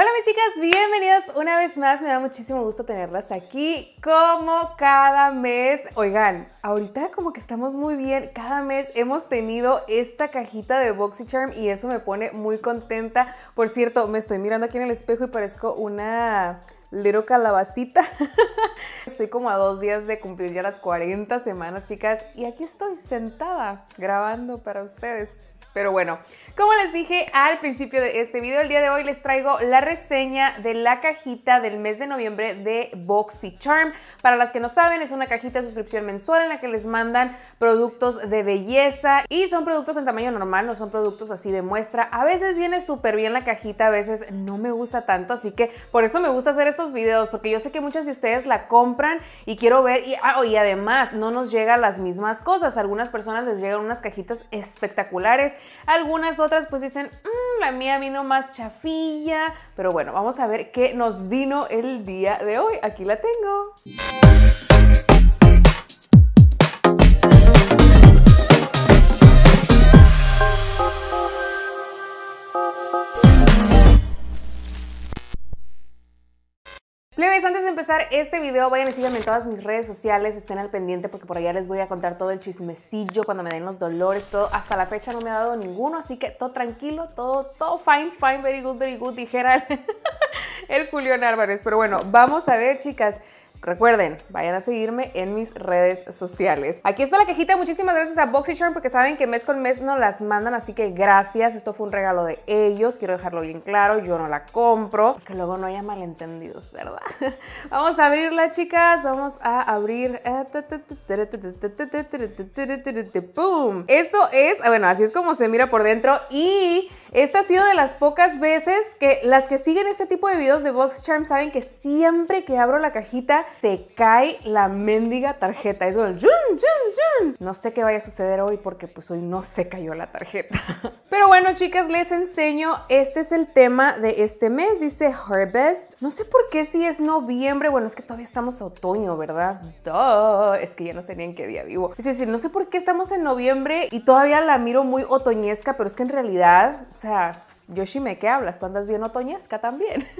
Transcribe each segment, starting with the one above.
Hola mis chicas, bienvenidos una vez más. Me da muchísimo gusto tenerlas aquí como cada mes. Oigan, ahorita como que estamos muy bien. Cada mes hemos tenido esta cajita de BoxyCharm y eso me pone muy contenta. Por cierto, me estoy mirando aquí en el espejo y parezco una lero calabacita. estoy como a dos días de cumplir ya las 40 semanas, chicas. Y aquí estoy sentada grabando para ustedes. Pero bueno, como les dije al principio de este video, el día de hoy les traigo la reseña de la cajita del mes de noviembre de BoxyCharm. Para las que no saben, es una cajita de suscripción mensual en la que les mandan productos de belleza y son productos en tamaño normal, no son productos así de muestra. A veces viene súper bien la cajita, a veces no me gusta tanto, así que por eso me gusta hacer estos videos, porque yo sé que muchas de ustedes la compran y quiero ver, y, ah, además no nos llegan las mismas cosas. A algunas personas les llegan unas cajitas espectaculares algunas otras pues dicen, mm, la mía vino más chafilla, pero bueno, vamos a ver qué nos vino el día de hoy. Aquí la tengo. este video, vayan y síganme en todas mis redes sociales, estén al pendiente porque por allá les voy a contar todo el chismecillo, cuando me den los dolores, todo. Hasta la fecha no me ha dado ninguno, así que todo tranquilo, todo, todo fine, fine, very good, very good, dijera el, Julio Julián Álvarez. Pero bueno, vamos a ver, chicas. Recuerden, vayan a seguirme en mis redes sociales. Aquí está la cajita. Muchísimas gracias a BoxyCharm porque saben que mes con mes no las mandan, así que gracias. Esto fue un regalo de ellos. Quiero dejarlo bien claro. Yo no la compro. Que luego no haya malentendidos, ¿verdad? Vamos a abrirla, chicas. Vamos a abrir. Eso es, bueno, así es como se mira por dentro. Y esta ha sido de las pocas veces que las que siguen este tipo de videos de BoxyCharm saben que siempre que abro la cajita se cae la mendiga tarjeta. Es como, no sé qué vaya a suceder hoy porque pues hoy no se cayó la tarjeta. Pero bueno, chicas, les enseño. Este es el tema de este mes, dice Harvest. No sé por qué si es noviembre. Bueno, es que todavía estamos a otoño, ¿verdad? Es que ya no sé ni en qué día vivo. Es decir, no sé por qué estamos en noviembre y todavía la miro muy otoñesca, pero es que en realidad, o sea, Yoshime, ¿qué hablas? Tú andas bien otoñesca también.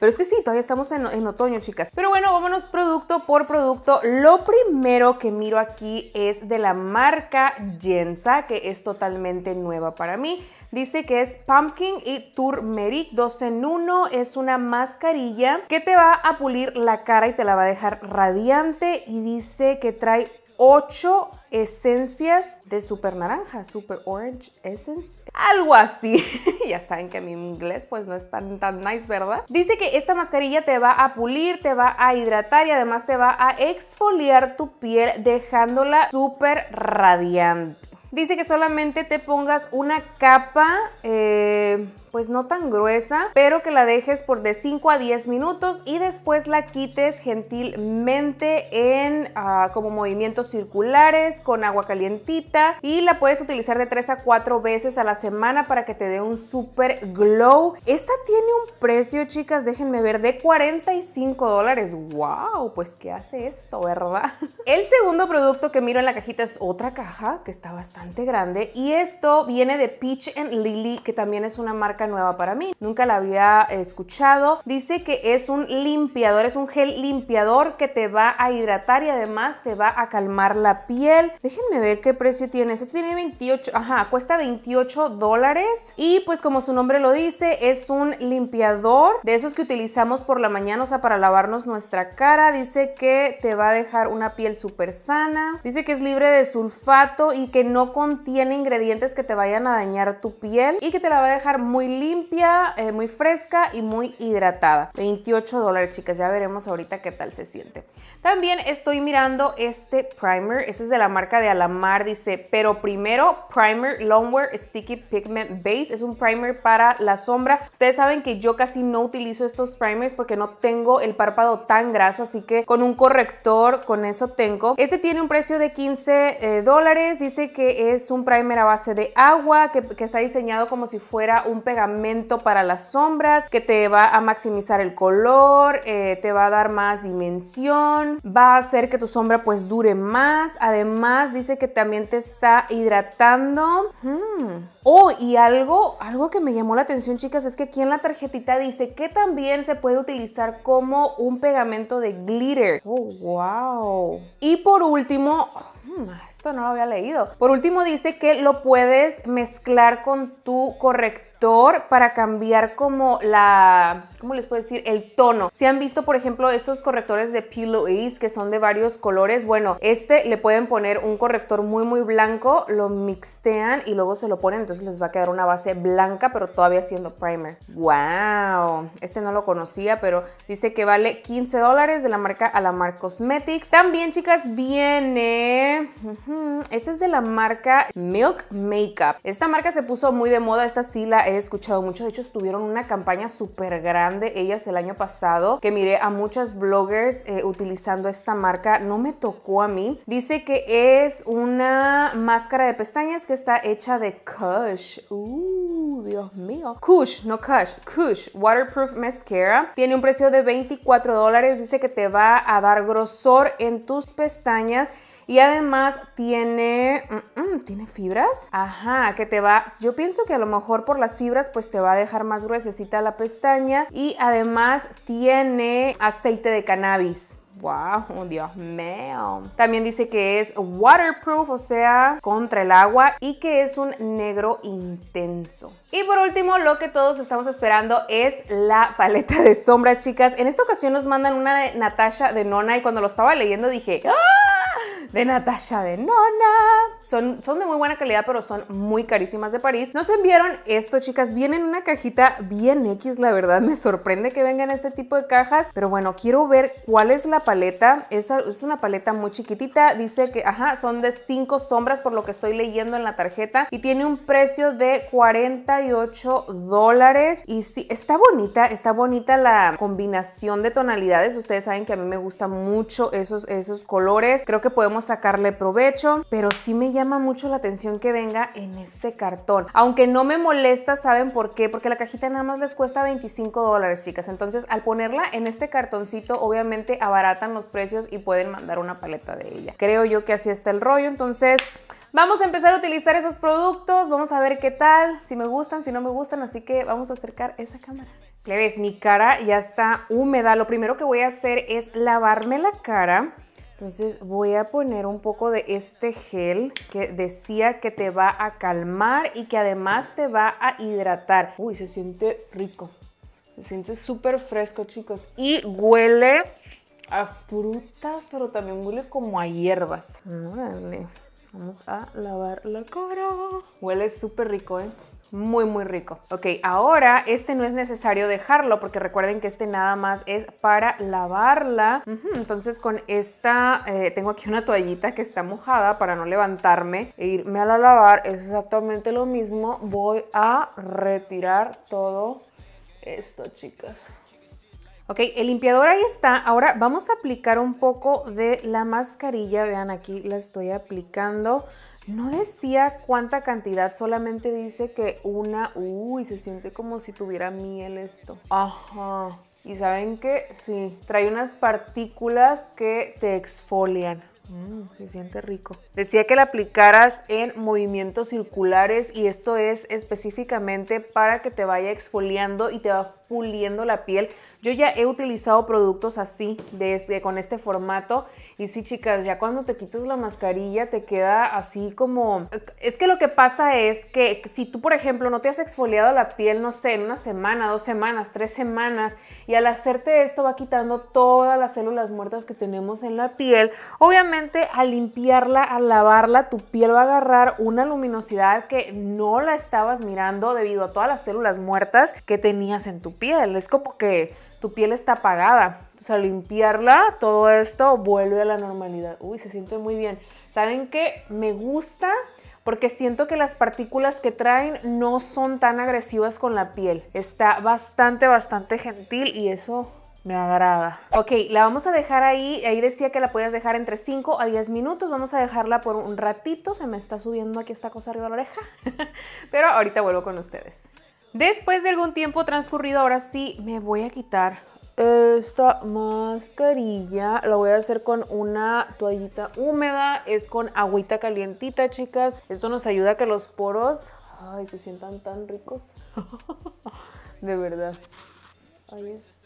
Pero es que sí, todavía estamos en, otoño, chicas. Pero bueno, vámonos producto por producto. Lo primero que miro aquí es de la marca Jensa, que es totalmente nueva para mí. Dice que es Pumpkin y Turmeric 2 en uno. Es una mascarilla que te va a pulir la cara y te la va a dejar radiante. Y dice que trae 8 esencias de super naranja, super orange essence, algo así. ya saben que mi inglés pues no es tan, tan nice, ¿verdad? Dice que esta mascarilla te va a pulir, te va a hidratar y además te va a exfoliar tu piel dejándola súper radiante. Dice que solamente te pongas una capa eh, pues no tan gruesa, pero que la dejes por de 5 a 10 minutos y después la quites gentilmente en ah, como movimientos circulares con agua calientita y la puedes utilizar de 3 a 4 veces a la semana para que te dé un super glow. Esta tiene un precio, chicas, déjenme ver, de 45 dólares. ¡Wow! Pues ¿qué hace esto, verdad? El segundo producto que miro en la cajita es otra caja que está bastante grande y esto viene de Peach and Lily, que también es una marca nueva para mí, nunca la había escuchado. Dice que es un limpiador, es un gel limpiador que te va a hidratar y además te va a calmar la piel. Déjenme ver qué precio tiene. Esto tiene 28, ajá, cuesta 28 dólares. Y pues como su nombre lo dice, es un limpiador de esos que utilizamos por la mañana, o sea, para lavarnos nuestra cara. Dice que te va a dejar una piel súper sana. Dice que es libre de sulfato y que no contiene ingredientes que te vayan a dañar tu piel y que te la va a dejar muy limpia, eh, muy fresca y muy hidratada. 28 dólares, chicas. Ya veremos ahorita qué tal se siente. También estoy mirando este primer. Este es de la marca de Alamar. Dice, pero primero, Primer Longwear Sticky Pigment Base. Es un primer para la sombra. Ustedes saben que yo casi no utilizo estos primers porque no tengo el párpado tan graso. Así que con un corrector, con eso tengo. Este tiene un precio de 15 eh, dólares. Dice que es un primer a base de agua que, que está diseñado como si fuera un pegamento pegamento para las sombras que te va a maximizar el color, eh, te va a dar más dimensión, va a hacer que tu sombra pues dure más. Además dice que también te está hidratando. Mm. Oh, y algo, algo que me llamó la atención chicas es que aquí en la tarjetita dice que también se puede utilizar como un pegamento de glitter. Oh, wow. Y por último, mm, esto no lo había leído. Por último dice que lo puedes mezclar con tu corrector para cambiar como la, ¿cómo les puedo decir? El tono. Si han visto, por ejemplo, estos correctores de Pillow Louise que son de varios colores, bueno, este le pueden poner un corrector muy, muy blanco, lo mixtean y luego se lo ponen, entonces les va a quedar una base blanca, pero todavía siendo primer. ¡Wow! Este no lo conocía, pero dice que vale 15 dólares de la marca Alamar Cosmetics. También, chicas, viene... Esta Este es de la marca Milk Makeup. Esta marca se puso muy de moda, esta sí la he escuchado mucho. De hecho, tuvieron una campaña súper grande ellas el año pasado que miré a muchas bloggers eh, utilizando esta marca. No me tocó a mí. Dice que es una máscara de pestañas que está hecha de Kush. Uh, Dios mío. Kush, no Kush. Kush Waterproof Mascara. Tiene un precio de 24 dólares. Dice que te va a dar grosor en tus pestañas y además tiene, mm, mm, tiene fibras. Ajá, que te va, yo pienso que a lo mejor por las fibras pues te va a dejar más gruesecita la pestaña. Y además tiene aceite de cannabis. Wow, oh, Dios mío. También dice que es waterproof, o sea, contra el agua y que es un negro intenso. Y por último, lo que todos estamos esperando es la paleta de sombras, chicas. En esta ocasión nos mandan una de Natasha de Nona y cuando lo estaba leyendo dije, ¡Ah! De Natasha de Nona. Son, son de muy buena calidad, pero son muy carísimas de París. Nos enviaron esto, chicas. vienen en una cajita bien X, la verdad. Me sorprende que vengan este tipo de cajas. Pero bueno, quiero ver cuál es la paleta. Es, es una paleta muy chiquitita. Dice que, ajá, son de 5 sombras por lo que estoy leyendo en la tarjeta. Y tiene un precio de 40 dólares. Y sí, está bonita, está bonita la combinación de tonalidades. Ustedes saben que a mí me gustan mucho esos, esos colores. Creo que podemos sacarle provecho, pero sí me llama mucho la atención que venga en este cartón. Aunque no me molesta, ¿saben por qué? Porque la cajita nada más les cuesta 25 dólares, chicas. Entonces, al ponerla en este cartoncito, obviamente abaratan los precios y pueden mandar una paleta de ella. Creo yo que así está el rollo. Entonces... Vamos a empezar a utilizar esos productos, vamos a ver qué tal, si me gustan, si no me gustan, así que vamos a acercar esa cámara. ves? mi cara ya está húmeda, lo primero que voy a hacer es lavarme la cara. Entonces voy a poner un poco de este gel que decía que te va a calmar y que además te va a hidratar. Uy, se siente rico. Se siente súper fresco, chicos. Y huele a frutas, pero también huele como a hierbas. Órale. Vamos a lavar la cara. Huele súper rico, ¿eh? Muy, muy rico. Ok, ahora este no es necesario dejarlo porque recuerden que este nada más es para lavarla. entonces con esta, eh, tengo aquí una toallita que está mojada para no levantarme e irme a lavar. Es exactamente lo mismo. Voy a retirar todo esto, chicas. Ok, el limpiador ahí está. Ahora vamos a aplicar un poco de la mascarilla. Vean, aquí la estoy aplicando. No decía cuánta cantidad, solamente dice que una... Uy, se siente como si tuviera miel esto. Ajá. Y saben que sí, trae unas partículas que te exfolian. Mm, se siente rico. Decía que la aplicaras en movimientos circulares y esto es específicamente para que te vaya exfoliando y te va puliendo la piel yo ya he utilizado productos así, desde, con este formato. Y sí, chicas, ya cuando te quitas la mascarilla te queda así como... Es que lo que pasa es que si tú, por ejemplo, no te has exfoliado la piel, no sé, en una semana, dos semanas, tres semanas, y al hacerte esto va quitando todas las células muertas que tenemos en la piel, obviamente al limpiarla, al lavarla, tu piel va a agarrar una luminosidad que no la estabas mirando debido a todas las células muertas que tenías en tu piel. Es como que tu piel está apagada. Entonces al limpiarla, todo esto vuelve a la normalidad. Uy, se siente muy bien. ¿Saben qué? Me gusta porque siento que las partículas que traen no son tan agresivas con la piel. Está bastante, bastante gentil y eso me agrada. Ok, la vamos a dejar ahí. Ahí decía que la podías dejar entre 5 a 10 minutos. Vamos a dejarla por un ratito. Se me está subiendo aquí esta cosa arriba de la oreja. Pero ahorita vuelvo con ustedes. Después de algún tiempo transcurrido, ahora sí me voy a quitar esta mascarilla. La voy a hacer con una toallita húmeda. Es con agüita calientita, chicas. Esto nos ayuda a que los poros... Ay, se sientan tan ricos. de verdad. Ahí es.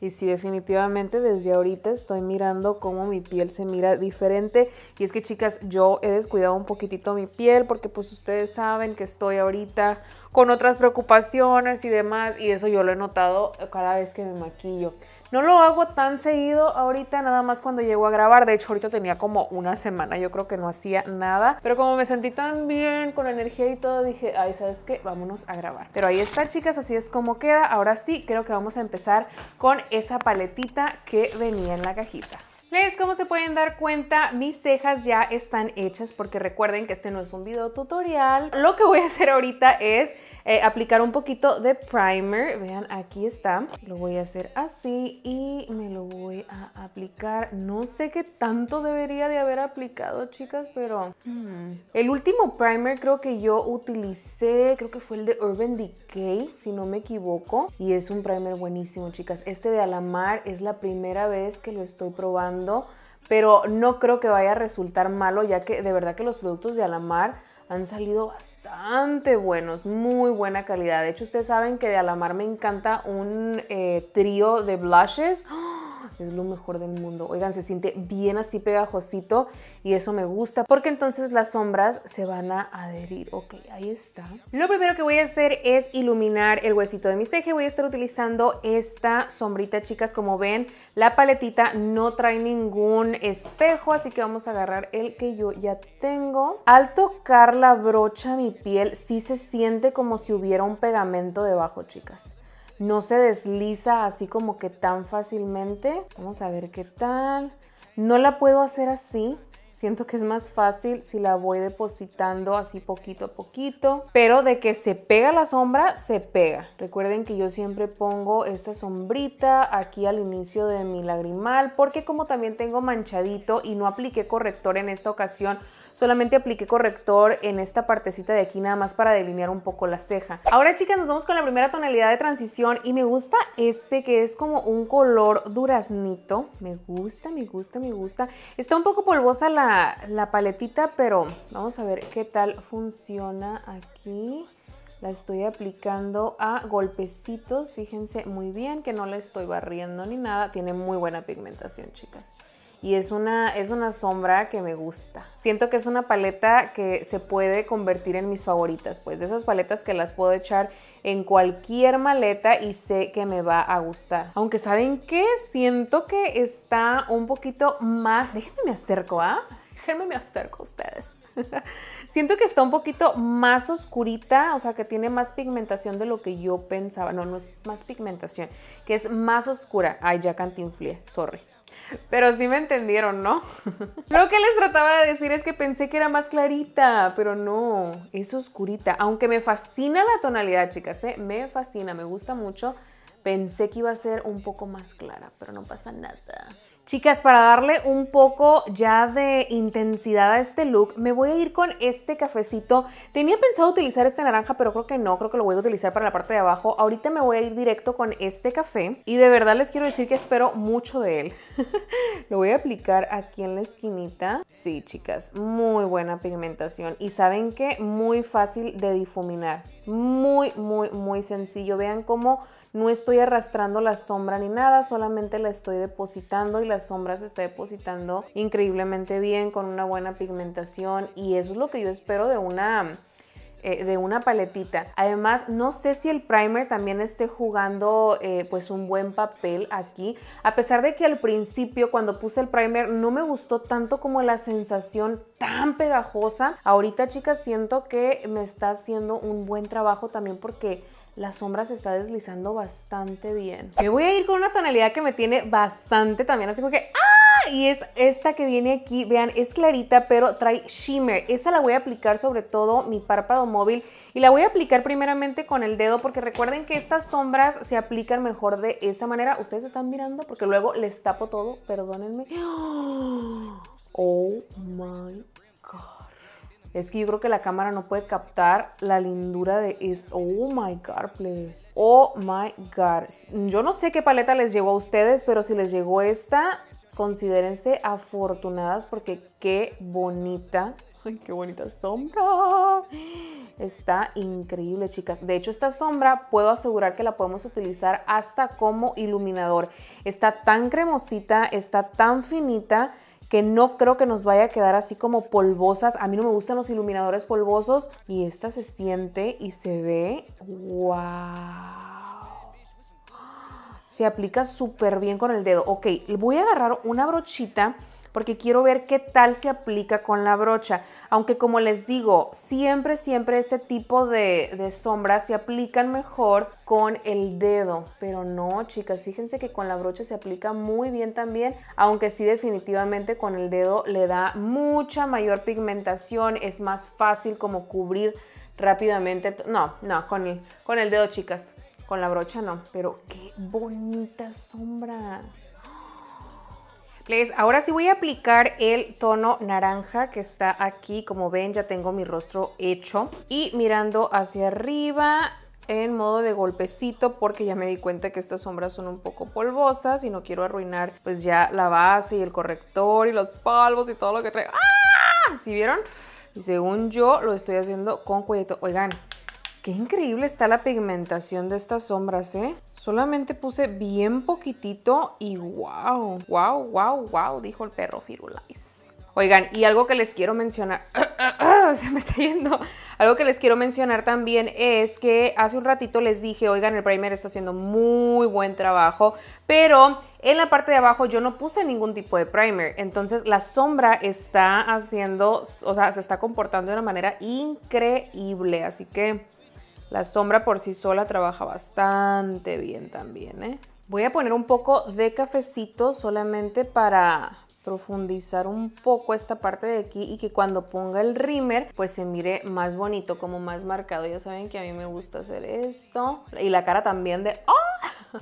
Y sí, definitivamente desde ahorita estoy mirando cómo mi piel se mira diferente. Y es que chicas, yo he descuidado un poquitito mi piel porque pues ustedes saben que estoy ahorita con otras preocupaciones y demás. Y eso yo lo he notado cada vez que me maquillo. No lo hago tan seguido ahorita, nada más cuando llego a grabar. De hecho, ahorita tenía como una semana, yo creo que no hacía nada. Pero como me sentí tan bien, con energía y todo, dije, ay, ¿sabes qué? Vámonos a grabar. Pero ahí está, chicas, así es como queda. Ahora sí, creo que vamos a empezar con esa paletita que venía en la cajita. Les, como se pueden dar cuenta, mis cejas ya están hechas porque recuerden que este no es un video tutorial. Lo que voy a hacer ahorita es eh, aplicar un poquito de primer. Vean, aquí está. Lo voy a hacer así y me lo voy a aplicar. No sé qué tanto debería de haber aplicado, chicas, pero... Hmm. El último primer creo que yo utilicé, creo que fue el de Urban Decay, si no me equivoco. Y es un primer buenísimo, chicas. Este de Alamar es la primera vez que lo estoy probando pero no creo que vaya a resultar malo ya que de verdad que los productos de Alamar han salido bastante buenos, muy buena calidad. De hecho, ustedes saben que de Alamar me encanta un eh, trío de blushes. ¡Oh! es lo mejor del mundo. Oigan, se siente bien así pegajosito y eso me gusta porque entonces las sombras se van a adherir. Ok, ahí está. Lo primero que voy a hacer es iluminar el huesito de mi ceja. Voy a estar utilizando esta sombrita, chicas. Como ven, la paletita no trae ningún espejo, así que vamos a agarrar el que yo ya tengo. Al tocar la brocha, mi piel sí se siente como si hubiera un pegamento debajo, chicas no se desliza así como que tan fácilmente. Vamos a ver qué tal. No la puedo hacer así. Siento que es más fácil si la voy depositando así poquito a poquito. Pero de que se pega la sombra, se pega. Recuerden que yo siempre pongo esta sombrita aquí al inicio de mi lagrimal. Porque como también tengo manchadito y no apliqué corrector en esta ocasión, solamente apliqué corrector en esta partecita de aquí nada más para delinear un poco la ceja. Ahora chicas nos vamos con la primera tonalidad de transición y me gusta este que es como un color duraznito. Me gusta, me gusta, me gusta. Está un poco polvosa la, la paletita, pero vamos a ver qué tal funciona aquí. La estoy aplicando a golpecitos, fíjense muy bien que no la estoy barriendo ni nada. Tiene muy buena pigmentación, chicas y es una, es una sombra que me gusta. Siento que es una paleta que se puede convertir en mis favoritas, pues de esas paletas que las puedo echar en cualquier maleta y sé que me va a gustar. Aunque saben que siento que está un poquito más, déjenme me acerco, ¿ah? Déjenme me acerco a ustedes. siento que está un poquito más oscurita, o sea, que tiene más pigmentación de lo que yo pensaba. No, no es más pigmentación, que es más oscura. Ay, ya cantinflé, sorry. Pero sí me entendieron, ¿no? Lo que les trataba de decir es que pensé que era más clarita, pero no, es oscurita. Aunque me fascina la tonalidad, chicas, ¿eh? me fascina, me gusta mucho. Pensé que iba a ser un poco más clara, pero no pasa nada. Chicas, para darle un poco ya de intensidad a este look, me voy a ir con este cafecito. Tenía pensado utilizar este naranja, pero creo que no, creo que lo voy a utilizar para la parte de abajo. Ahorita me voy a ir directo con este café y de verdad les quiero decir que espero mucho de él. lo voy a aplicar aquí en la esquinita. Sí, chicas, muy buena pigmentación y saben que muy fácil de difuminar. Muy, muy, muy sencillo. Vean cómo no estoy arrastrando la sombra ni nada, solamente la estoy depositando y la sombra se está depositando increíblemente bien con una buena pigmentación y eso es lo que yo espero de una eh, de una paletita. Además, no sé si el primer también esté jugando eh, pues un buen papel aquí. A pesar de que al principio cuando puse el primer no me gustó tanto como la sensación tan pegajosa. Ahorita chicas siento que me está haciendo un buen trabajo también porque la sombra se está deslizando bastante bien. Me voy a ir con una tonalidad que me tiene bastante también, así que ¡ah! Y es esta que viene aquí, vean, es clarita, pero trae shimmer. esa la voy a aplicar sobre todo mi párpado móvil y la voy a aplicar primeramente con el dedo porque recuerden que estas sombras se aplican mejor de esa manera. Ustedes están mirando porque luego les tapo todo, perdónenme. ¡Oh my es que yo creo que la cámara no puede captar la lindura de esto. Oh my God, please. Oh my God. Yo no sé qué paleta les llegó a ustedes, pero si les llegó esta, considérense afortunadas porque qué bonita. qué bonita sombra. Está increíble, chicas. De hecho, esta sombra puedo asegurar que la podemos utilizar hasta como iluminador. Está tan cremosita, está tan finita que no creo que nos vaya a quedar así como polvosas. A mí no me gustan los iluminadores polvosos y esta se siente y se ve, ¡Guau! se aplica súper bien con el dedo. Ok, voy a agarrar una brochita porque quiero ver qué tal se aplica con la brocha. Aunque como les digo, siempre, siempre este tipo de, sombras se aplican mejor con el dedo. Pero no, chicas, fíjense que con la brocha se aplica muy bien también, aunque sí definitivamente con el dedo le da mucha mayor pigmentación, es más fácil como cubrir rápidamente. No, no, con el, con el dedo, chicas. Con la brocha no, pero qué bonita sombra ahora sí voy a aplicar el tono naranja que está aquí. Como ven, ya tengo mi rostro hecho. Y mirando hacia arriba en modo de golpecito porque ya me di cuenta que estas sombras son un poco polvosas y no quiero arruinar pues ya la base y el corrector y los polvos y todo lo que trae. ¡Ah! ¿Sí vieron? Y según yo lo estoy haciendo con cuidado. Oigan, increíble está la pigmentación de estas sombras, ¿eh? Solamente puse bien poquitito y wow, wow, wow, wow, dijo el perro Firulais. Oigan, y algo que les quiero mencionar, se me está yendo, algo que les quiero mencionar también es que hace un ratito les dije, oigan, el primer está haciendo muy buen trabajo, pero en la parte de abajo yo no puse ningún tipo de primer, entonces la sombra está haciendo, o sea, se está comportando de una manera increíble, así que la sombra por sí sola trabaja bastante bien también, ¿eh? Voy a poner un poco de cafecito solamente para profundizar un poco esta parte de aquí y que cuando ponga el rímer, pues se mire más bonito, como más marcado. Ya saben que a mí me gusta hacer esto. Y la cara también de... ¡ah!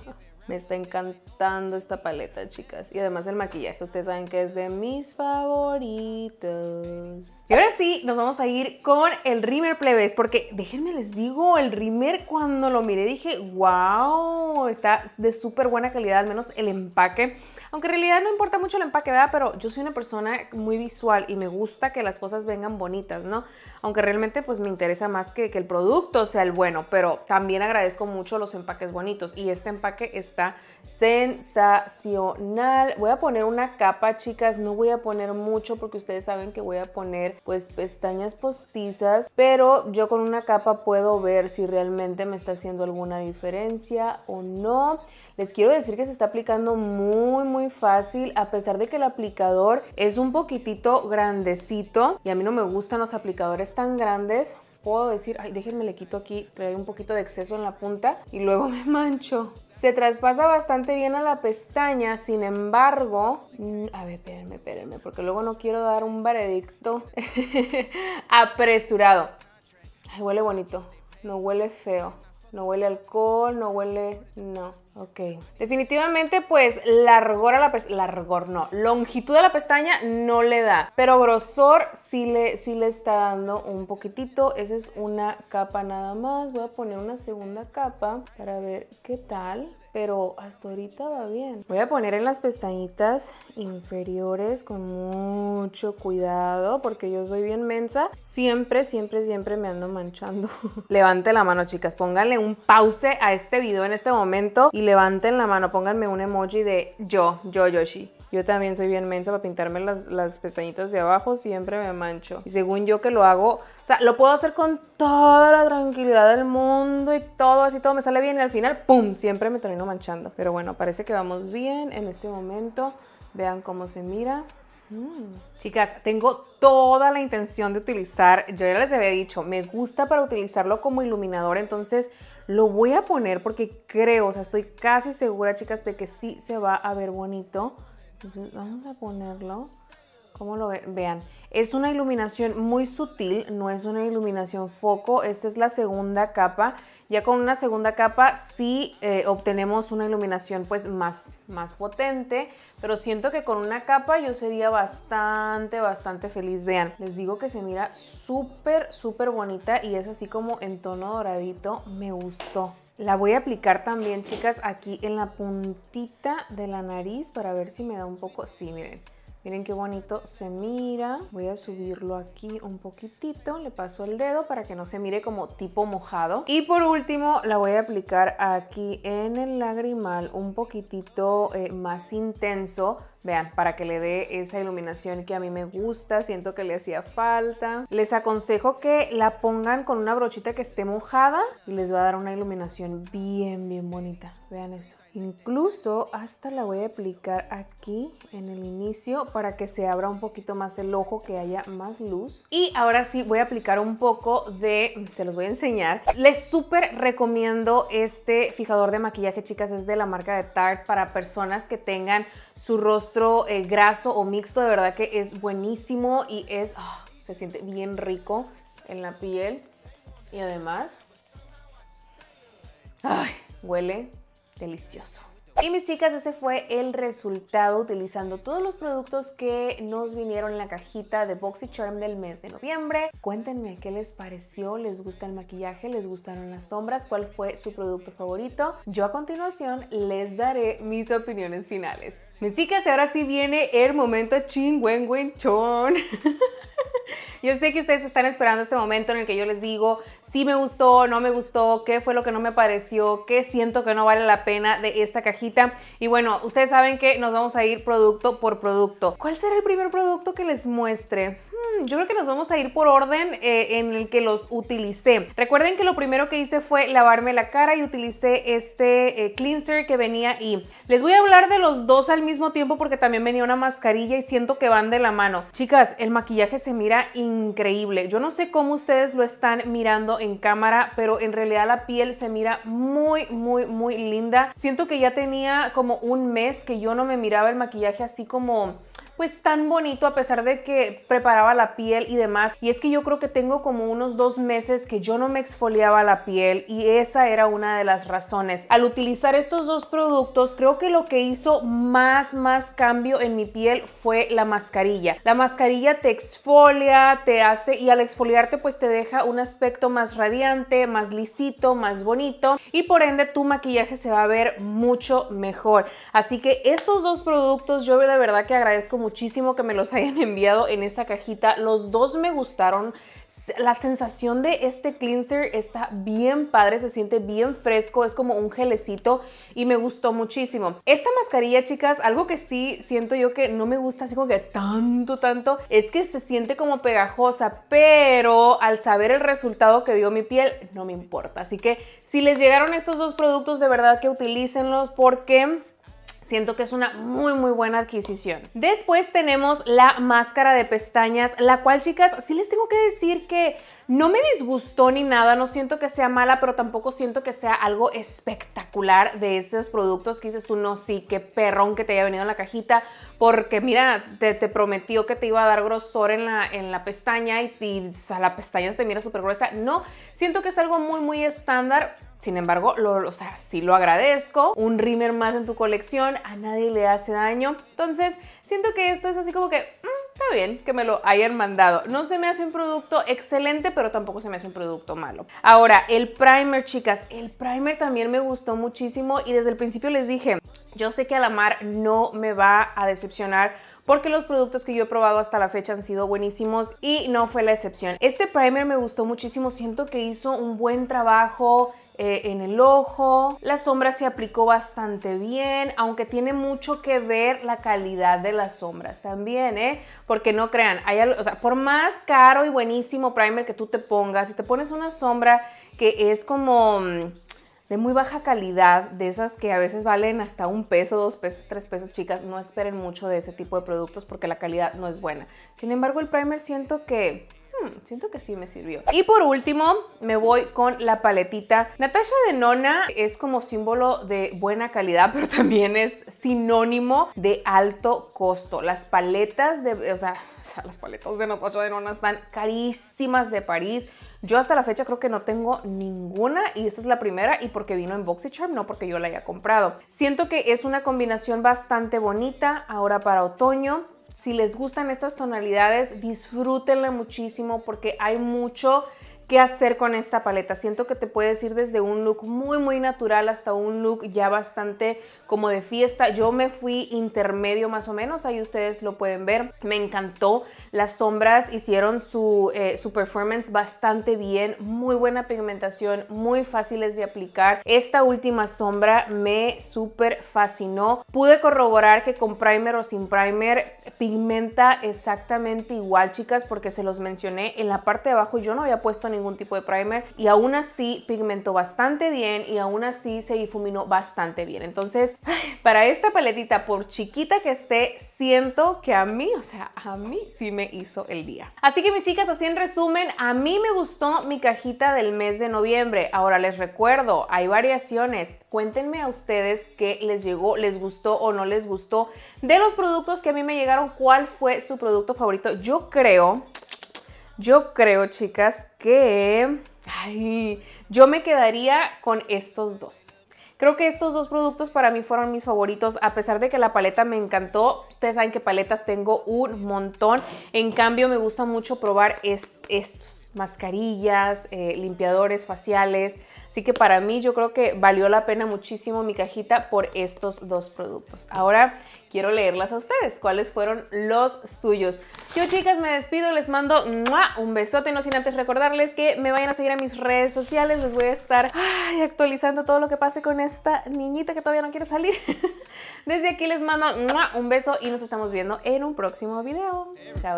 Me está encantando esta paleta, chicas. Y además el maquillaje, ustedes saben que es de mis favoritos. Y ahora sí, nos vamos a ir con el Rimer plebes, porque déjenme les digo, el Rimer cuando lo miré dije, wow, está de súper buena calidad, al menos el empaque aunque en realidad no importa mucho el empaque, ¿verdad? Pero yo soy una persona muy visual y me gusta que las cosas vengan bonitas, ¿no? Aunque realmente pues me interesa más que, que el producto sea el bueno, pero también agradezco mucho los empaques bonitos y este empaque está sensacional. Voy a poner una capa, chicas, no voy a poner mucho porque ustedes saben que voy a poner pues pestañas postizas, pero yo con una capa puedo ver si realmente me está haciendo alguna diferencia o no. Les quiero decir que se está aplicando muy, muy fácil, a pesar de que el aplicador es un poquitito grandecito y a mí no me gustan los aplicadores tan grandes puedo decir, ay, déjenme le quito aquí, trae un poquito de exceso en la punta y luego me mancho. Se traspasa bastante bien a la pestaña, sin embargo, mm, a ver, espérenme, espérenme, porque luego no quiero dar un veredicto apresurado. Ay, huele bonito, no huele feo. No huele alcohol, no huele... No, ok. Definitivamente, pues, largor a la pestaña... Largor, no. Longitud a la pestaña no le da. Pero grosor sí le, sí le está dando un poquitito. Esa es una capa nada más. Voy a poner una segunda capa para ver qué tal pero hasta ahorita va bien. Voy a poner en las pestañitas inferiores con mucho cuidado porque yo soy bien mensa. Siempre, siempre, siempre me ando manchando. Levante la mano, chicas. Pónganle un pause a este video en este momento y levanten la mano. Pónganme un emoji de yo, yo, Yoshi. Yo también soy bien mensa para pintarme las, las pestañitas de abajo, siempre me mancho. Y según yo que lo hago, o sea, lo puedo hacer con toda la tranquilidad del mundo y todo, así todo me sale bien y al final, ¡pum!, siempre me termino manchando. Pero bueno, parece que vamos bien en este momento. Vean cómo se mira. Mm. Chicas, tengo toda la intención de utilizar, yo ya les había dicho, me gusta para utilizarlo como iluminador, entonces lo voy a poner porque creo, o sea, estoy casi segura, chicas, de que sí se va a ver bonito. Entonces vamos a ponerlo. ¿Cómo lo vean? Es una iluminación muy sutil, no es una iluminación foco. Esta es la segunda capa. Ya con una segunda capa sí eh, obtenemos una iluminación pues más, más potente, pero siento que con una capa yo sería bastante, bastante feliz. Vean, les digo que se mira súper, súper bonita y es así como en tono doradito. Me gustó. La voy a aplicar también, chicas, aquí en la puntita de la nariz para ver si me da un poco... Sí, miren. Miren qué bonito se mira. Voy a subirlo aquí un poquitito. Le paso el dedo para que no se mire como tipo mojado. Y por último la voy a aplicar aquí en el lagrimal un poquitito eh, más intenso Vean, para que le dé esa iluminación que a mí me gusta, siento que le hacía falta. Les aconsejo que la pongan con una brochita que esté mojada y les va a dar una iluminación bien, bien bonita. Vean eso. Incluso hasta la voy a aplicar aquí en el inicio para que se abra un poquito más el ojo, que haya más luz. Y ahora sí voy a aplicar un poco de, se los voy a enseñar. Les súper recomiendo este fijador de maquillaje, chicas, es de la marca de Tarte para personas que tengan su rostro eh, graso o mixto, de verdad que es buenísimo y es, ah, se siente bien rico en la piel y además, ay, huele delicioso. Y mis chicas, ese fue el resultado utilizando todos los productos que nos vinieron en la cajita de BoxyCharm del mes de noviembre. Cuéntenme qué les pareció, les gusta el maquillaje, les gustaron las sombras, cuál fue su producto favorito. Yo a continuación les daré mis opiniones finales. Mis chicas, ahora sí viene el momento chingüengüenchón. Yo sé que ustedes están esperando este momento en el que yo les digo si me gustó, no me gustó, qué fue lo que no me pareció, qué siento que no vale la pena de esta cajita. Y bueno, ustedes saben que nos vamos a ir producto por producto. ¿Cuál será el primer producto que les muestre? Hmm, yo creo que nos vamos a ir por orden eh, en el que los utilicé. Recuerden que lo primero que hice fue lavarme la cara y utilicé este eh, cleanser que venía y Les voy a hablar de los dos al mismo tiempo porque también venía una mascarilla y siento que van de la mano. Chicas, el maquillaje se mira increíble. Yo no sé cómo ustedes lo están mirando en cámara, pero en realidad la piel se mira muy, muy, muy linda. Siento que ya tenía como un mes que yo no me miraba el maquillaje así como pues tan bonito a pesar de que preparaba la piel y demás. Y es que yo creo que tengo como unos dos meses que yo no me exfoliaba la piel y esa era una de las razones. Al utilizar estos dos productos, creo que lo que hizo más, más cambio en mi piel fue la mascarilla. La mascarilla te exfolia, te hace y al exfoliarte pues te deja un aspecto más radiante, más lisito, más bonito y por ende tu maquillaje se va a ver mucho mejor. Así que estos dos productos yo de verdad que agradezco mucho muchísimo que me los hayan enviado en esa cajita. Los dos me gustaron. La sensación de este cleanser está bien padre, se siente bien fresco, es como un gelecito y me gustó muchísimo. Esta mascarilla, chicas, algo que sí siento yo que no me gusta así como que tanto, tanto, es que se siente como pegajosa, pero al saber el resultado que dio mi piel, no me importa. Así que si les llegaron estos dos productos, de verdad que utilícenlos porque Siento que es una muy muy buena adquisición. Después tenemos la máscara de pestañas, la cual chicas, sí les tengo que decir que no me disgustó ni nada, no siento que sea mala, pero tampoco siento que sea algo espectacular de esos productos que dices tú, no, sí, qué perrón que te haya venido en la cajita, porque mira, te, prometió que te iba a dar grosor en la, en la pestaña y, a la pestaña se te mira súper gruesa. No, siento que es algo muy, muy estándar, sin embargo, lo, o sea, sí lo agradezco. Un rímer más en tu colección a nadie le hace daño. Entonces, siento que esto es así como que... Mm, está bien que me lo hayan mandado. No se me hace un producto excelente, pero tampoco se me hace un producto malo. Ahora, el primer, chicas. El primer también me gustó muchísimo y desde el principio les dije, yo sé que Alamar no me va a decepcionar porque los productos que yo he probado hasta la fecha han sido buenísimos y no fue la excepción. Este primer me gustó muchísimo, siento que hizo un buen trabajo eh, en el ojo. La sombra se aplicó bastante bien, aunque tiene mucho que ver la calidad de las sombras también, ¿eh? Porque no crean, hay, o sea, por más caro y buenísimo primer que tú te pongas, si te pones una sombra que es como mm, de muy baja calidad, de esas que a veces valen hasta un peso, dos pesos, tres pesos, chicas, no esperen mucho de ese tipo de productos porque la calidad no es buena. Sin embargo, el primer siento que Mm, siento que sí me sirvió. Y por último, me voy con la paletita. Natasha de Nona es como símbolo de buena calidad, pero también es sinónimo de alto costo. Las paletas de, o sea, las paletas de Natasha de Nona están carísimas de París. Yo hasta la fecha creo que no tengo ninguna y esta es la primera y porque vino en BoxyCharm, no porque yo la haya comprado. Siento que es una combinación bastante bonita ahora para otoño. Si les gustan estas tonalidades, disfrútenla muchísimo porque hay mucho que hacer con esta paleta. Siento que te puedes ir desde un look muy, muy natural hasta un look ya bastante como de fiesta. Yo me fui intermedio más o menos, ahí ustedes lo pueden ver. Me encantó las sombras hicieron eh, su, performance bastante bien, muy buena pigmentación, muy fáciles de aplicar. Esta última sombra me súper fascinó. Pude corroborar que con primer o sin primer pigmenta exactamente igual, chicas, porque se los mencioné. En la parte de abajo yo no había puesto ningún tipo de primer y aún así pigmentó bastante bien y aún así se difuminó bastante bien. Entonces, para esta paletita, por chiquita que esté, siento que a mí, o sea, a mí sí me hizo el día. Así que mis chicas, así en resumen, a mí me gustó mi cajita del mes de noviembre. Ahora les recuerdo, hay variaciones. Cuéntenme a ustedes qué les llegó, les gustó o no les gustó. De los productos que a mí me llegaron, ¿cuál fue su producto favorito? Yo creo, yo creo, chicas, que... yo me quedaría con estos dos. Creo que estos dos productos para mí fueron mis favoritos, a pesar de que la paleta me encantó. Ustedes saben que paletas tengo un montón. En cambio, me gusta mucho probar estos mascarillas, eh, limpiadores faciales. Así que para mí yo creo que valió la pena muchísimo mi cajita por estos dos productos. Ahora quiero leerlas a ustedes, cuáles fueron los suyos. Yo chicas me despido, les mando un besote, no sin antes recordarles que me vayan a seguir a mis redes sociales, les voy a estar actualizando todo lo que pase con esta niñita que todavía no quiere salir. Desde aquí les mando un beso y nos estamos viendo en un próximo video. Chao,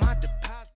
chao.